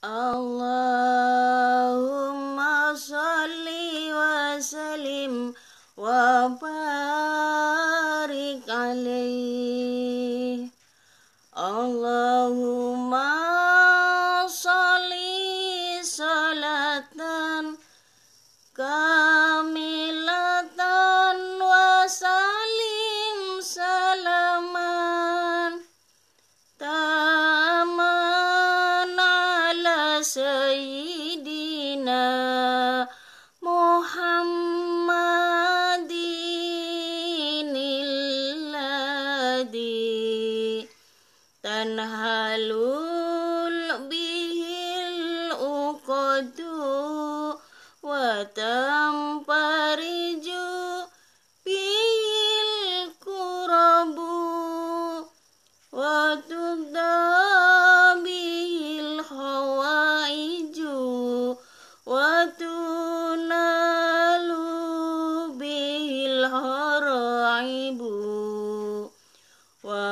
Allahumma salli wa salim wa barik alaih Allahumma salli salatan sayidina muhammadinilladzi tanhalu tunalu bil haraibu wa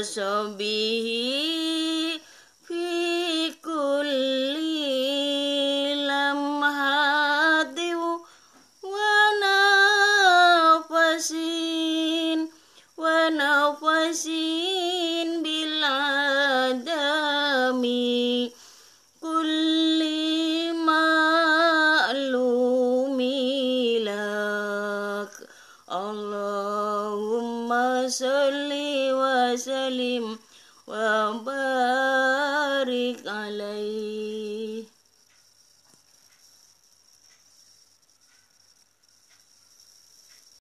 وصحبه في كل لمحات ونفس ونفس بالعدم كل معلوم لك اللهم صل وسلم وسلم وبارك